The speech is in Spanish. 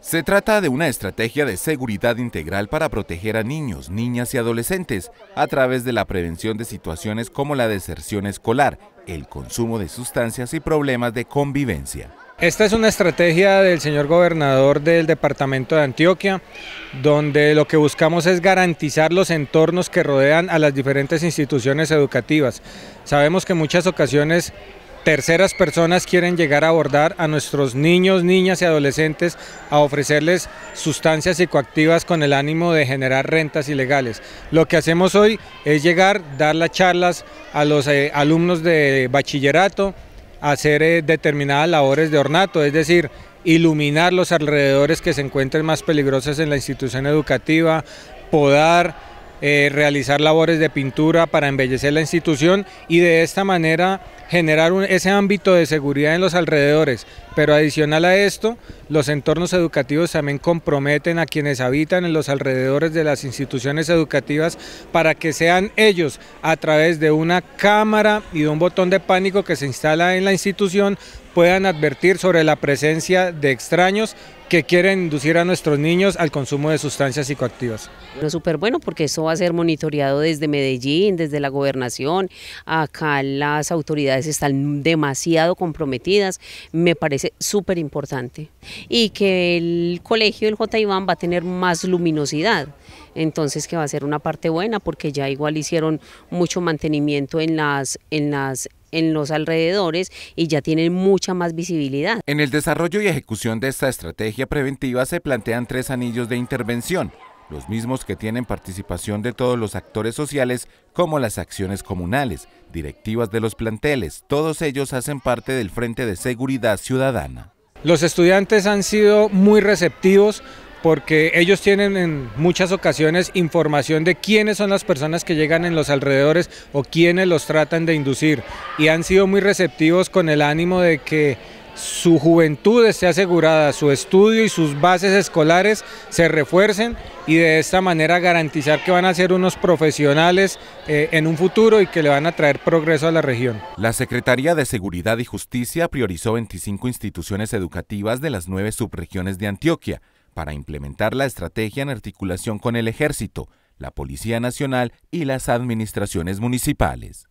Se trata de una estrategia de seguridad integral para proteger a niños, niñas y adolescentes a través de la prevención de situaciones como la deserción escolar, el consumo de sustancias y problemas de convivencia. Esta es una estrategia del señor gobernador del departamento de Antioquia, donde lo que buscamos es garantizar los entornos que rodean a las diferentes instituciones educativas. Sabemos que en muchas ocasiones terceras personas quieren llegar a abordar a nuestros niños, niñas y adolescentes a ofrecerles sustancias psicoactivas con el ánimo de generar rentas ilegales. Lo que hacemos hoy es llegar, dar las charlas a los eh, alumnos de bachillerato, hacer eh, determinadas labores de ornato, es decir, iluminar los alrededores que se encuentren más peligrosos en la institución educativa, podar, eh, realizar labores de pintura para embellecer la institución y de esta manera generar ese ámbito de seguridad en los alrededores, pero adicional a esto, los entornos educativos también comprometen a quienes habitan en los alrededores de las instituciones educativas para que sean ellos, a través de una cámara y de un botón de pánico que se instala en la institución, puedan advertir sobre la presencia de extraños que quieren inducir a nuestros niños al consumo de sustancias psicoactivas. Es súper bueno porque eso va a ser monitoreado desde Medellín, desde la gobernación, acá las autoridades están demasiado comprometidas, me parece súper importante y que el colegio del J. Iván va a tener más luminosidad, entonces que va a ser una parte buena porque ya igual hicieron mucho mantenimiento en las, en las en los alrededores y ya tienen mucha más visibilidad. En el desarrollo y ejecución de esta estrategia preventiva se plantean tres anillos de intervención, los mismos que tienen participación de todos los actores sociales como las acciones comunales, directivas de los planteles, todos ellos hacen parte del Frente de Seguridad Ciudadana. Los estudiantes han sido muy receptivos porque ellos tienen en muchas ocasiones información de quiénes son las personas que llegan en los alrededores o quiénes los tratan de inducir y han sido muy receptivos con el ánimo de que su juventud esté asegurada, su estudio y sus bases escolares se refuercen y de esta manera garantizar que van a ser unos profesionales eh, en un futuro y que le van a traer progreso a la región. La Secretaría de Seguridad y Justicia priorizó 25 instituciones educativas de las nueve subregiones de Antioquia para implementar la estrategia en articulación con el Ejército, la Policía Nacional y las administraciones municipales.